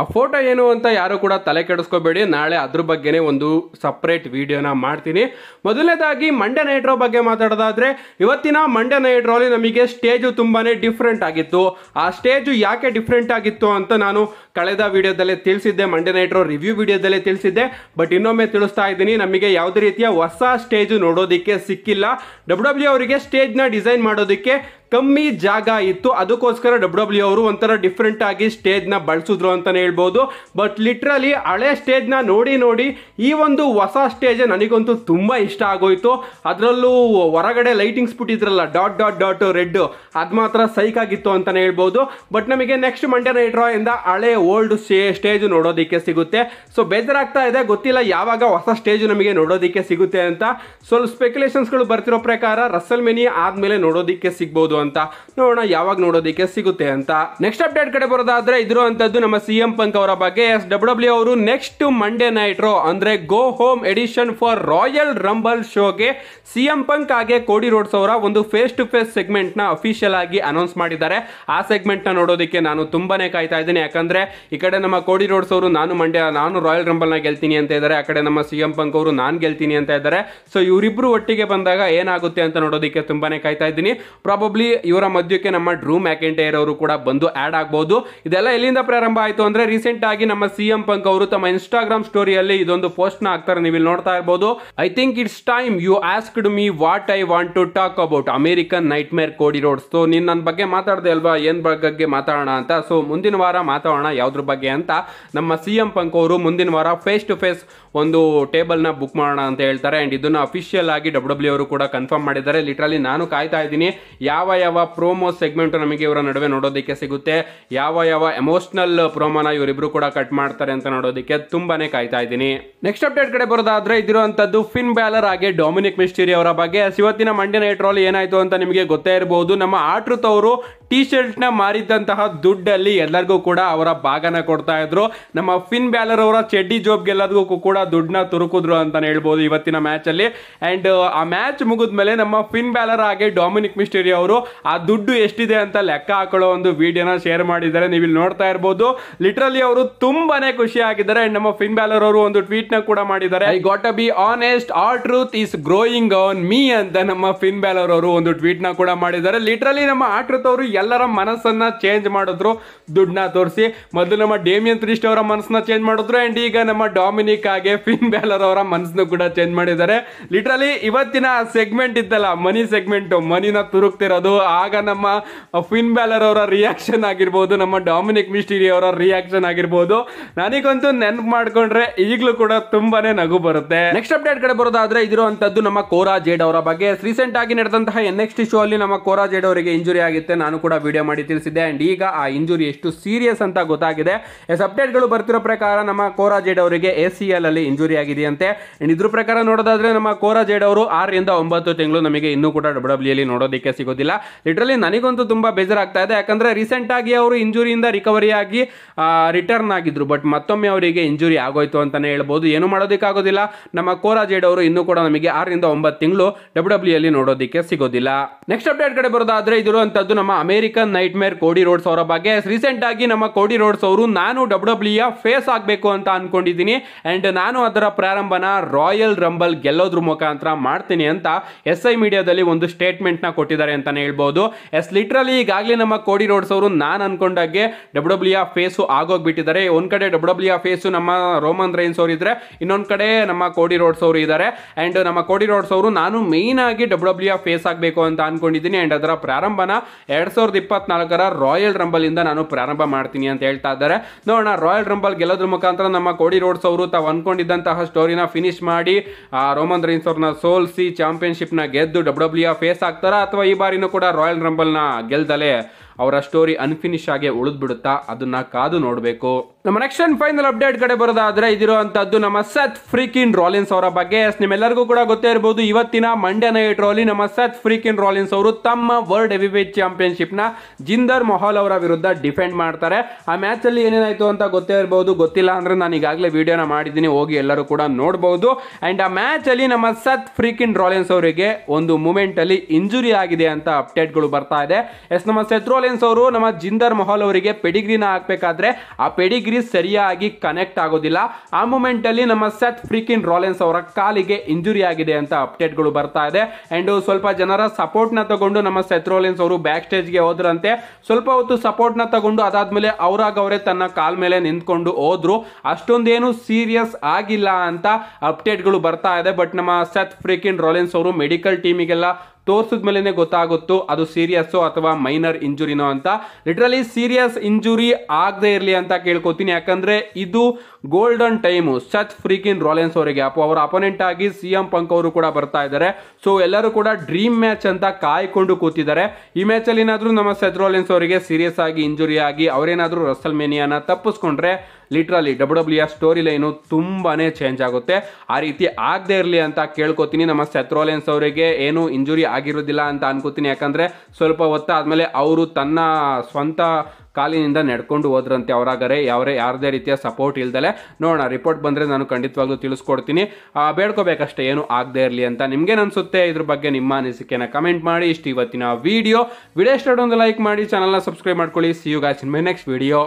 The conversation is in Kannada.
ಆ ಫೋಟೋ ಏನು ಅಂತ ಯಾರು ಕೂಡ ತಲೆ ಕೆಡಿಸ್ಕೋಬೇಡಿ ನಾಳೆ ಅದ್ರ ಬಗ್ಗೆನೇ ಒಂದು ಸಪ್ರೇಟ್ ವಿಡಿಯೋನ ಮಾಡ್ತೀನಿ ಮೊದಲನೇದಾಗಿ ಮಂಡ್ಯ ನೈಟ್ರೋ ಬಗ್ಗೆ ಮಾತಾಡೋದಾದ್ರೆ ಇವತ್ತಿನ ಮಂಡ್ಯ ನೈಟ್ರೋಲಿ ನಮಗೆ ಸ್ಟೇಜು ತುಂಬಾ ಡಿಫ್ರೆಂಟ್ ಆಗಿತ್ತು ಆ ಸ್ಟೇಜು ಯಾಕೆ ಡಿಫ್ರೆಂಟ್ ಆಗಿತ್ತು ಅಂತ ನಾನು ಕಳೆದ ವಿಡಿಯೋದಲ್ಲೇ ತಿಳಿಸಿದ್ದೆ ಮಂಡ್ಯ ನೈಟ್ರೋ ರಿವ್ಯೂ ವಿಡಿಯೋದಲ್ಲೇ ತಿಳಿಸಿದ್ದೆ ಬಟ್ ಇನ್ನೊಮ್ಮೆ ತಿಳಿಸ್ತಾ ಇದ್ದೀನಿ ನಮಗೆ ಯಾವುದೇ ರೀತಿಯ ಹೊಸ ಸ್ಟೇಜು ನೋಡೋದಕ್ಕೆ ಸಿಕ್ಕಿಲ್ಲ ಡಬ್ಲ್ಯೂ ಡಬ್ಲ್ಯೂ ಅವರಿಗೆ ಸ್ಟೇಜ್ನ ಡಿಸೈನ್ ಮಾಡೋದಕ್ಕೆ ಕಮ್ಮಿ ಜಾಗ ಇತ್ತು ಅದಕ್ಕೋಸ್ಕರ ಡಬ್ಲ್ಯೂ ಡಬ್ಲ್ಯೂ e ಅವರು ಒಂಥರ ಡಿಫ್ರೆಂಟ್ ಆಗಿ ಸ್ಟೇಜ್ನ ಬಳಸಿದ್ರು ಅಂತಲೇ ಹೇಳ್ಬೋದು ಬಟ್ ಲಿಟ್ರಲಿ ಹಳೆ ಸ್ಟೇಜ್ನ ನೋಡಿ ನೋಡಿ ಈ ಒಂದು ಹೊಸ ಸ್ಟೇಜ್ ನನಗಂತೂ ತುಂಬ ಇಷ್ಟ ಆಗೋಯ್ತು ಅದರಲ್ಲೂ ಹೊರಗಡೆ ಲೈಟಿಂಗ್ಸ್ ಬಿಟ್ಟಿದ್ರಲ್ಲ ಡಾಟ್ ಡಾಟ್ ಡಾಟ್ ರೆಡ್ ಅದು ಮಾತ್ರ ಸೈಕ್ ಆಗಿತ್ತು ಅಂತಲೇ ಹೇಳ್ಬೋದು ಬಟ್ ನಮಗೆ ನೆಕ್ಸ್ಟ್ ಮಂಡ್ಯ ನೈಟ್ ರಾ ಇಂದ ಹಳೆ ಓಲ್ಡ್ ಸ್ಟೇಜ್ ನೋಡೋದಕ್ಕೆ ಸಿಗುತ್ತೆ ಸೊ ಬೇಜಾರಾಗ್ತಾ ಇದೆ ಗೊತ್ತಿಲ್ಲ ಯಾವಾಗ ಹೊಸ ಸ್ಟೇಜ್ ನಮಗೆ ನೋಡೋದಕ್ಕೆ ಸಿಗುತ್ತೆ ಅಂತ ಸ್ವಲ್ಪ ಸ್ಪೆಕ್ಯುಲೇಷನ್ಸ್ಗಳು ಬರ್ತಿರೋ ಪ್ರಕಾರ ರಸಲ್ ಮೆನಿ ಆದಮೇಲೆ ನೋಡೋದಕ್ಕೆ ಸಿಗ್ಬೋದು ಅಂತ ನೋಡೋಣ ಯಾವಾಗ ನೋಡೋದಕ್ಕೆ ಸಿಗುತ್ತೆ ಅಂತ ನೆಕ್ಸ್ಟ್ ಅಪ್ಡೇಟ್ ಕಡೆ ಬರೋದಾದ್ರೆ ಇದಿರುವಂತದ್ದು ನಮ್ಮ ಸಿ ಪಂಕ್ ಅವರ ಬಗ್ಗೆ ಎಸ್ ಡಬ್ಲ್ಯೂ ಅವರು ನೆಕ್ಸ್ಟ್ ಮಂಡೇ ನೈಟ್ ರೋ ಅಂದ್ರೆ go home edition for Royal Rumble ಶೋಗೆ ಸಿ ಎಂ ಪಂಕ್ ಹಾಗೆ ಕೋಡಿ ರೋಡ್ಸ್ ಅವರ ಒಂದು ಫೇಸ್ ಟು ಫೇಸ್ ಸೆಗ್ಮೆಂಟ್ ನ ಅಫಿಷಿಯಲ್ ಆಗಿ ಅನೌನ್ಸ್ ಮಾಡಿದ್ದಾರೆ ಆ ಸೆಗ್ಮೆಂಟ್ ನ ನೋಡೋದಕ್ಕೆ ನಾನು ತುಂಬಾನೇ ಕಾಯ್ತಾ ಇದ್ದೀನಿ ಯಾಕಂದ್ರೆ ಈ ಕಡೆ ನಮ್ಮ ಕೋಡಿ ರೋಡ್ಸ್ ಅವರು ನಾನು ಮಂಡ್ಯ ನಾನು ರಾಯಲ್ ರಂಬಲ್ ನ ಗೆಲ್ತೀನಿ ಅಂತ ಇದ್ದಾರೆ ಆ ಕಡೆ ನಮ್ಮ ಸಿ ಎಂ ಪಂಕ್ ಅವರು ನಾನು ಗೆಲ್ತೀನಿ ಅಂತ ಇದ್ದಾರೆ ಸೊ ಇವರಿಬ್ರು ಒಟ್ಟಿಗೆ ಬಂದಾಗ ಏನಾಗುತ್ತೆ ಅಂತ ನೋಡೋದಕ್ಕೆ ತುಂಬಾನೇ ಕಾಯ್ತಾ ಇದ್ದೀನಿ ಪ್ರಾಬಬ್ಲಿ ಇಲ್ಲಿ ಇವರ ಮಧ್ಯಕ್ಕೆ ನಮ್ಮ ಡ್ರೂ ಮ್ಯಾಕೆಂಟೈರ್ ಅವರು ಕೂಡ ಬಂದು ಆಡ್ ಆಗಬಹುದು ಇದೆಲ್ಲ ಎಲ್ಲಿಂದ ಪ್ರಾರಂಭ ಆಯಿತು ಅಂದ್ರೆ ರೀಸೆಂಟ್ ಆಗಿ ನಮ್ಮ ಸಿಎಂ ಪಂಕ್ ಅವರು ತಮ್ಮ ಇನ್ಸ್ಟಾಗ್ರಾಮ್ ಸ್ಟೋರಿಯಲ್ಲಿ ಇದೊಂದು ಪೋಸ್ಟ್ ನ ಹಾಕ್ತಾರೆ ನೀವು ಇಲ್ಲಿ ನೋಡ್ತಾ ಇರಬಹುದು I think it's time you asked me what I want to talk about American nightmare Cody road so ನೀನ್ ನನ್ನ ಬಗ್ಗೆ ಮಾತಾಡ್ದೆ ಅಲ್ವಾ ಏನ್ ಬಗ್ಗೆ ಮಾತಾಡೋಣ ಅಂತ ಸೊ ಮುಂದಿನ ವಾರ ಮಾತಾಡೋಣ ಯಾವ್ದ್ರ ಬಗ್ಗೆ ಅಂತ ನಮ್ಮ ಸಿ ಎಂ ಪಂಕ್ ಅವರು ಮುಂದಿನ ವಾರ ಫೇಸ್ ಟು ಫೇಸ್ ಒಂದು ಟೇಬಲ್ ಟೇಬಲ್ನ ಬುಕ್ ಮಾಡೋಣ ಅಂತ ಹೇಳ್ತಾರೆ ಅಂಡ್ ಇದನ್ನ ಅಫಿಷಿಯಲ್ ಆಗಿ ಡಬ್ಲ್ಯೂ ಡಬ್ಲ್ಯೂ ಅವರು ಕೂಡ ಕನ್ಫರ್ಮ್ ಮಾಡಿದ್ದಾರೆ ಲಿಟ್ರಲಿ ನಾನು ಕಾಯ್ತಾ ಇದ್ದೀನಿ ಯಾವ ಯಾವ ಪ್ರೋಮೋ ಸೆಗ್ಮೆಂಟು ನಮಗೆ ಇವರ ನಡುವೆ ನೋಡೋದಕ್ಕೆ ಸಿಗುತ್ತೆ ಯಾವ ಯಾವ ಎಮೋಷ್ನಲ್ ಪ್ರೋಮೋನ ಇವರಿಬ್ರು ಕೂಡ ಕಟ್ ಮಾಡ್ತಾರೆ ಅಂತ ನೋಡೋದಕ್ಕೆ ತುಂಬಾನೇ ಕಾಯ್ತಾ ಇದ್ದೀನಿ ನೆಕ್ಸ್ಟ್ ಅಪ್ಡೇಟ್ ಕಡೆ ಬರೋದಾದ್ರೆ ಇದಿರುವಂತದ್ದು ಫಿನ್ ಬ್ಯಾಲರ್ ಹಾಗೆ ಡೊಮಿನಿಕ್ ಮಿಸ್ಟಿರಿ ಅವರ ಬಗ್ಗೆ ಇವತ್ತಿನ ಮಂಡ್ಯ ನೈಟ್ ರಾಲ್ ಏನಾಯ್ತು ಅಂತ ನಿಮಗೆ ಗೊತ್ತೇ ಇರಬಹುದು ನಮ್ಮ ಆಟೃತ್ ಅವರು ಟಿ ಶರ್ಟ್ ನ ಮಾರಿದಂತಹ ದುಡ್ಡಲ್ಲಿ ಎಲ್ಲರಿಗೂ ಕೂಡ ಅವರ ಭಾಗನ ಕೊಡ್ತಾ ಇದ್ರು ನಮ್ಮ ಫಿನ್ ಬ್ಯಾಲರ್ ಅವರ ಚೆಡ್ಡಿ ಜೋಬ್ಗೆಲ್ಲರಿಗೂ ಕೂಡ ದುಡ್ಡನ್ನ ತುರುಕಿದ್ರು ಅಂತಾನೆ ಹೇಳ್ಬೋದು ಇವತ್ತಿನ ಮ್ಯಾಚ್ ಅಲ್ಲಿ ಅಂಡ್ ಆ ಮ್ಯಾಚ್ ಮುಗಿದ್ಮೇಲೆ ನಮ್ಮ ಫಿನ್ ಬ್ಯಾಲರ್ ಹಾಗೆ ಡೊಮಿನಿಕ್ ಮಿಸ್ಟೇರಿ ಅವರು ಆ ದುಡ್ಡು ಎಷ್ಟಿದೆ ಅಂತ ಲೆಕ್ಕ ಹಾಕೊಳ್ಳೋ ಒಂದು ವಿಡಿಯೋನ ಶೇರ್ ಮಾಡಿದ್ದಾರೆ ನೀವು ಇಲ್ಲಿ ನೋಡ್ತಾ ಇರ್ಬೋದು ಲಿಟ್ರಲಿ ಅವರು ತುಂಬಾನೇ ಖುಷಿ ಆಗಿದ್ದಾರೆ ಅಂಡ್ ನಮ್ಮ ಫಿನ್ ಬ್ಯಾಲರ್ ಅವರು ಒಂದು ಟ್ವೀಟ್ ನ ಕೂಡ ಮಾಡಿದ್ದಾರೆ I got be honest all truth is growing on me ಅಂತ ನಮ್ಮ ಫಿನ್ ಬ್ಯಾಲರ್ ಅವರು ಒಂದು ಟ್ವೀಟ್ ನ ಕೂಡ ಮಾಡಿದ್ದಾರೆ ಲಿಟ್ರಲಿ ನಮ್ಮ ಆಟ್ರೂತ್ ಅವರು ಎಲ್ಲರ ಮನಸ್ಸನ್ನ ಚೇಂಜ್ ಮಾಡಿದ್ರು ದುಡ್ಡನ್ನ ತೋರಿಸಿ ಮೊದಲು ನಮ್ಮ ಡೇಮಿಯನ್ ತ್ರಿಸ್ಟ್ ಅವರ ಮನಸ್ಸನ್ನ ಚೇಂಜ್ ಮಾಡಿದ್ರು ಅಂಡ್ ಈಗ ನಮ್ಮ ಡಾಮಿನಿಕ್ ಆಗಿ ಫಿನ್ ಬ್ಯಾಲರ್ ಅವರ ಮನಸ್ಸನ್ನು ಕೂಡ ಚೇಂಜ್ ಮಾಡಿದ್ದಾರೆ ಲಿಟ್ರಲಿ ಇವತ್ತಿನ ಸೆಗ್ಮೆಂಟ್ ಇದ್ದಲ್ಲ ಮನಿ ಸೆಗ್ಮೆಂಟ್ ಮನಿನ ತುರುಕ್ತಿರೋದು ಆಗ ನಮ್ಮ ಫಿನ್ ಬ್ಯಾಲರ್ ಅವರ ರಿಯಾಕ್ಷನ್ ಆಗಿರ್ಬೋದು ನಮ್ಮ ಡಾಮಿನಿಕ್ ಮಿಸ್ಟಿರಿ ಅವರ ರಿಯಾಕ್ಷನ್ ಆಗಿರ್ಬೋದು ನನಗಂತೂ ನೆನ್ಪು ಮಾಡ್ಕೊಂಡ್ರೆ ಈಗಲೂ ಕೂಡ ತುಂಬಾನೇ ನಗು ಬರುತ್ತೆ ನೆಕ್ಸ್ಟ್ ಅಪ್ಡೇಟ್ ಕಡೆ ಬರೋದಾದ್ರೆ ಇದಿರುವಂತದ್ದು ನಮ್ಮ ಕೋರಾ ಜೇಡ್ ಅವರ ಬಗ್ಗೆ ರೀಸೆಂಟ್ ಆಗಿ ನಡೆದಂತಹ ಎನ್ ಶೋ ಅಲ್ಲಿ ನಮ್ಮ ಕೋರಾ ಜೇಡ್ ಅವರಿಗೆ ಇಂಜುರಿ ಆಗುತ್ತೆ ನಾನು ಕೂಡ ವಿಡಿಯೋ ಮಾಡಿ ತಿಳಿಸಿದ್ದೆ ಅಂಡ್ ಈಗ ಆ ಇಂಜುರಿ ಎಷ್ಟು ಸೀರಿಯಸ್ ಅಂತ ಗೊತ್ತಾಗಿದೆ ಎಸ್ ಅಪ್ಡೇಟ್ಗಳು ಬರ್ತಿರೋ ಪ್ರಕಾರ ನಮ್ಮ ಕೋರಾ ಜೇಡ್ ಅವರಿಗೆ ಎ ಸಿ ಎಲ್ ಅಲ್ಲಿ ಇಂಜುರಿ ಆಗಿದೆಯಂತೆ ಅಂಡ್ ಇದ್ರ ಪ್ರಕಾರ ನೋಡೋದಾದ್ರೆ ನಮ್ಮ ಕೋರಾ ಜೇಡ್ ಅವರು ಆರರಿಂದ ಒಂಬತ್ತು ತಿಂಗಳು ನಮಗೆ ಇನ್ನೂ ಕೂಡ ಡಬ್ಲ್ಯೂ e ಅಲ್ಲಿ ನೋಡೋದಕ್ಕೆ ಸಿಗೋದಿಲ್ಲ ಲಿಟ್ರಲಿ ನನಗಂತೂ ತುಂಬ ಬೇಜಾರಾಗ್ತಾ ಇದೆ ಯಾಕಂದರೆ ರೀಸೆಂಟಾಗಿ ಅವರು ಇಂಜುರಿಯಿಂದ ರಿಕವರಿ ಆಗಿ ರಿಟರ್ನ್ ಆಗಿದ್ರು ಬಟ್ ಮತ್ತೊಮ್ಮೆ ಅವರಿಗೆ ಇಂಜುರಿ ಆಗೋಯ್ತು ಅಂತಲೇ ಹೇಳ್ಬೋದು ಏನು ಮಾಡೋದಕ್ಕಾಗೋದಿಲ್ಲ ನಮ್ಮ ಕೋರಾ ಜೇಡ್ ಅವರು ಇನ್ನೂ ಕೂಡ ನಮಗೆ ಆರರಿಂದ ಒಂಬತ್ತು ತಿಂಗಳು ಡಬ್ಲ್ಯೂ e ಅಲ್ಲಿ ನೋಡೋದಕ್ಕೆ ಸಿಗೋದಿಲ್ಲ ನೆಕ್ಸ್ಟ್ ಅಪ್ಡೇಟ್ ಕಡೆ ಬರೋದಾದ್ರೆ ಇದಿರುವಂಥದ್ದು ನಮ್ಮ ಅಮೆರಿಕನ್ ನೈಟ್ ಮೇರ್ ಕೋಡಿ ರೋಡ್ಸ್ ಅವರ ಬಗ್ಗೆ ರೀಸೆಂಟ್ ಆಗಿ ನಮ್ಮ ಕೋಡಿ ರೋಡ್ಸ್ ಅವರು ನಾನು ಡಬ್ಲ್ಯೂ e ಫೇಸ್ ಆಗಬೇಕು ಅಂತ ಅನ್ಕೊಂಡಿದ್ದೀನಿ ಅಂಡ್ ನಾನು ಅದರ ಪ್ರಾರಂಭನ ರಾಯಲ್ ರಂಬಲ್ ಗೆಲ್ಲೋದ್ರ ಮುಖಾಂತರ ಮಾಡ್ತೀನಿ ಅಂತ ಎಸ್ ಐ ಮೀಡಿಯಾದಲ್ಲಿ ಒಂದು ಸ್ಟೇಟ್ಮೆಂಟ್ನ ಕೊಟ್ಟಿದ್ದಾರೆ ಅಂತಲೇ ಹೇಳ್ಬೋದು ಎಸ್ ಲಿಟ್ರಲಿ ಈಗಾಗಲೇ ನಮ್ಮ ಕೋಡಿ ರೋಡ್ಸ್ ಅವರು ನಾನು ಅನ್ಕೊಂಡಾಗೆ ಡಬ್ಲ್ಯೂ ಡಬ್ಲ್ಯೂ ಆ ಫೇಸು ಆಗೋಗ್ಬಿಟ್ಟಿದ್ದಾರೆ ಒಂದು ಕಡೆ ಡಬ್ಲ್ಯೂ ಡಬ್ಲ್ಯೂ ಆ ಫೇಸು ನಮ್ಮ ರೋಮನ್ ರೈನ್ಸ್ ಅವರು ಇದ್ದರೆ ಇನ್ನೊಂದು ಕಡೆ ನಮ್ಮ ಕೋಡಿ ರೋಡ್ಸ್ ಅವರು ಇದ್ದಾರೆ ಆ್ಯಂಡ್ ನಮ್ಮ ಕೋಡಿ ರೋಡ್ಸ್ ಅವರು ನಾನು ಮೇಯ್ನ್ ಆಗಿ ಡಬ್ಲ್ಯೂ e ಡಬ್ಲ್ಯೂ ಆ ಫೇಸ್ ಆಗಬೇಕು ಅಂತ ಅನ್ಕೊಂಡಿದ್ದೀನಿ ಆ್ಯಂಡ್ ಅದರ ಪ್ರಾರಂಭನ ಎರಡು ಸಾವಿರದ ಇಪ್ಪತ್ನಾಲ್ಕರ ರಾಯಲ್ ರಂಬಲಿಂದ ನಾನು ಪ್ರಾರಂಭ ಮಾಡ್ತೀನಿ ಅಂತ ಹೇಳ್ತಾ ಇದ್ದಾರೆ ನೋಡೋಣ ರಾಯಲ್ ರಂಬಲ್ ಗೆಲ್ಲೋದ್ರ ಮುಖಾಂತರ ನಮ್ಮ ಕೋಡಿ ರೋಡ್ಸ್ ಅವರು ತಾವು ಅನ್ಕೊಂಡಿದ್ದಂತಹ ಸ್ಟೋರಿನ ಫಿನಿಶ್ ಮಾಡಿ ರೋಮನ್ ರೈನ್ಸ್ ಅವ್ರನ್ನ ಸೋಲ್ಸಿ ಚಾಂಪಿಯನ್ಶಿಪ್ನ ಗೆದ್ದು ಡಬ್ಲ್ಯೂ ಡಬ್ಲ್ಯೂ ಆ ಫೇಸ್ ಆಗ್ತಾರಾ ಅಥವಾ ಈ ಬಾರಿನೂ ಕೂಡ ಕೂಡ ರಾಯಲ್ ರಂಬಲ್ನ ಗೆಲ್ದಲೇ ಅವರ ಸ್ಟೋರಿ ಅನ್ಫಿನಿಶ್ ಆಗಿ ಉಳಿದ್ಬಿಡುತ್ತಾ ಅದನ್ನ ಕಾದು ನೋಡಬೇಕು ನಮ್ಮ ನೆಕ್ಸ್ಟ್ ಅಂಡ್ ಫೈನಲ್ ಅಪ್ಡೇಟ್ ಕಡೆ ಬರೋದಾದ್ರೆ ಇದಿರುವಂತದ್ದು ನಮ್ಮ ಸತ್ ಫ್ರೀಕಿನ್ ರಾಲಿನ್ಸ್ ಅವರ ಬಗ್ಗೆ ನಿಮ್ಮೆಲ್ಲರಿಗೂ ಕೂಡ ಗೊತ್ತೇ ಇರಬಹುದು ಇವತ್ತಿನ ಮಂಡ್ಯ ನೈಟ್ ರಾಲಿ ನಮ್ಮ ಸತ್ ಫ್ರೀಕಿನ್ ರಾಲಿನ್ಸ್ ಅವರು ತಮ್ಮ ವರ್ಲ್ಡ್ ಹೆವಿವೇಟ್ ಚಾಂಪಿಯನ್ಶಿಪ್ ನ ಜಿಂದರ್ ಮೊಹಾಲ್ ಅವರ ವಿರುದ್ಧ ಡಿಫೆಂಡ್ ಮಾಡ್ತಾರೆ ಆ ಮ್ಯಾಚ್ ಅಲ್ಲಿ ಏನೇನಾಯ್ತು ಅಂತ ಗೊತ್ತೇ ಇರಬಹುದು ಗೊತ್ತಿಲ್ಲ ಅಂದ್ರೆ ನಾನು ಈಗಾಗಲೇ ವಿಡಿಯೋನ ಮಾಡಿದ್ದೀನಿ ಹೋಗಿ ಎಲ್ಲರೂ ಕೂಡ ನೋಡಬಹುದು ಅಂಡ್ ಆ ಮ್ಯಾಚ್ ಅಲ್ಲಿ ನಮ್ಮ ಸತ್ ಫ್ರೀಕಿನ್ ರಾಲಿನ್ಸ್ ಅವರಿಗೆ ಒಂದು ಮೂಮೆಂಟ್ ಅಲ್ಲಿ ಇಂಜುರಿ ಆಗಿದೆ ಅಂತ ಅಪ್ಡೇಟ್ಗಳು ಬರ್ತಾ ಇದೆ ಎಸ್ ನಮ್ಮ ಸೆತ್ ರೋಲೆನ್ಸ್ ಅವರು ನಮ್ಮ ಜಿಂದರ್ ಮೊಹಲ್ ಅವರಿಗೆ ಪೆಡಿಗ್ರಿನ ಹಾಕಬೇಕಾದ್ರೆ ಆ ಪೆಡಿಗ್ರಿ ಸರಿಯಾಗಿ ಕನೆಕ್ಟ್ ಆಗೋದಿಲ್ಲ ಆ ಮೂಮೆಂಟ್ ಅಲ್ಲಿ ನಮ್ಮ ಸೆತ್ ಫ್ರಿಕಿನ್ ರಾಲೆನ್ಸ್ ಅವರ ಕಾಲಿಗೆ ಇಂಜುರಿ ಆಗಿದೆ ಅಂತ ಅಪ್ಡೇಟ್ಗಳು ಬರ್ತಾ ಇದೆ ಅಂಡ್ ಸ್ವಲ್ಪ ಜನರ ಸಪೋರ್ಟ್ನ ತಗೊಂಡು ನಮ್ಮ ಸೆತ್ ರೋಲೆನ್ಸ್ ಅವರು ಬ್ಯಾಕ್ ಸ್ಟೇಜ್ ಗೆ ಹೋದ್ರಂತೆ ಸ್ವಲ್ಪ ಹೊತ್ತು ಸಪೋರ್ಟ್ ನ ತಗೊಂಡು ಅದಾದ್ಮೇಲೆ ಅವರಾಗ ಅವರೇ ತನ್ನ ಕಾಲ್ ಮೇಲೆ ನಿಂತ್ಕೊಂಡು ಹೋದ್ರು ಅಷ್ಟೊಂದೇನು ಸೀರಿಯಸ್ ಆಗಿಲ್ಲ ಅಂತ ಅಪ್ಡೇಟ್ಗಳು ಬರ್ತಾ ಇದೆ ಬಟ್ ನಮ್ಮ ಸೆತ್ ಫ್ರಿಕಿನ್ ರೋಲೆನ್ಸ್ ಅವರು ಮೆಡಿಕಲ್ ಟೀಮಿಗೆಲ್ಲ ತೋರಿಸಿದ್ಮೇಲೆ ಗೊತ್ತಾಗುತ್ತೋ ಅದು ಸೀರಿಯಸ್ಸೋ ಅಥವಾ ಮೈನರ್ ಇಂಜುರಿನೋ ಅಂತ ಲಿಟ್ರಲಿ ಸೀರಿಯಸ್ ಇಂಜುರಿ ಆಗದೆ ಇರಲಿ ಅಂತ ಕೇಳ್ಕೊತೀನಿ ಯಾಕಂದ್ರೆ ಇದು golden time Seth freaking Rollins ಅವರಿಗೆ ಅಪ್ಪ ಅವರ ಅಪೋನೆಂಟ್ ಆಗಿ ಸಿ ಎಂ ಪಂಕ್ ಅವರು ಕೂಡ ಬರ್ತಾ ಇದ್ದಾರೆ ಸೊ ಎಲ್ಲರೂ ಕೂಡ ಡ್ರೀಮ್ ಮ್ಯಾಚ್ ಅಂತ ಕಾಯ್ಕೊಂಡು ಕೂತಿದ್ದಾರೆ ಈ ಮ್ಯಾಚಲ್ಲಿ ಏನಾದರೂ ನಮ್ಮ ಸಚ್ ರಾಲೆನ್ಸ್ ಅವರಿಗೆ ಸೀರಿಯಸ್ ಆಗಿ ಇಂಜುರಿ ಆಗಿ ಅವರೇನಾದರೂ ರಸಲ್ ಮೇನಿಯನ್ನ ತಪ್ಪಿಸ್ಕೊಂಡ್ರೆ literally W W F storyline ತುಂಬಾ ಚೇಂಜ್ ಆಗುತ್ತೆ ಆ ರೀತಿ ಆಗದೆ ಇರಲಿ ಅಂತ ಕೇಳ್ಕೊತೀನಿ ನಮ್ಮ ಸೆತ್ರೋಲೆನ್ಸ್ ಅವರಿಗೆ ಏನು ಇಂಜುರಿ ಆಗಿರೋದಿಲ್ಲ ಅಂತ ಅನ್ಕೋತೀನಿ ಯಾಕಂದರೆ ಸ್ವಲ್ಪ ಹೊತ್ತಾದಮೇಲೆ ಅವರು ತನ್ನ ಸ್ವಂತ ಕಾಲಿನಿಂದ ನಡ್ಕೊಂಡು ಹೋದ್ರಂತೆ ಅವರಾಗರೆ ಯಾವರೇ ಯಾರದೇ ರೀತಿಯ ಸಪೋರ್ಟ್ ಇಲ್ದಲೆ ನೋಡೋಣ ರಿಪೋರ್ಟ್ ಬಂದರೆ ನಾನು ಖಂಡಿತವಾಗ್ಲೂ ತಿಳಿಸ್ಕೊಡ್ತೀನಿ ಬೇಡ್ಕೋಬೇಕಷ್ಟೇ ಏನು ಆಗದೆ ಇರಲಿ ಅಂತ ಅನಿಸುತ್ತೆ ಇದ್ರ ಬಗ್ಗೆ ನಿಮ್ಮ ಅನಿಸಿಕೆನ ಕಮೆಂಟ್ ಮಾಡಿ ಇಷ್ಟು ಇವತ್ತಿನ ವಿಡಿಯೋ ವಿಡಿಯೋ ಇಷ್ಟ ಒಂದು ಲೈಕ್ ಮಾಡಿ ಚಾನಲ್ನ ಸಬ್ಸ್ಕ್ರೈಬ್ ಮಾಡ್ಕೊಳ್ಳಿ see you guys in my next video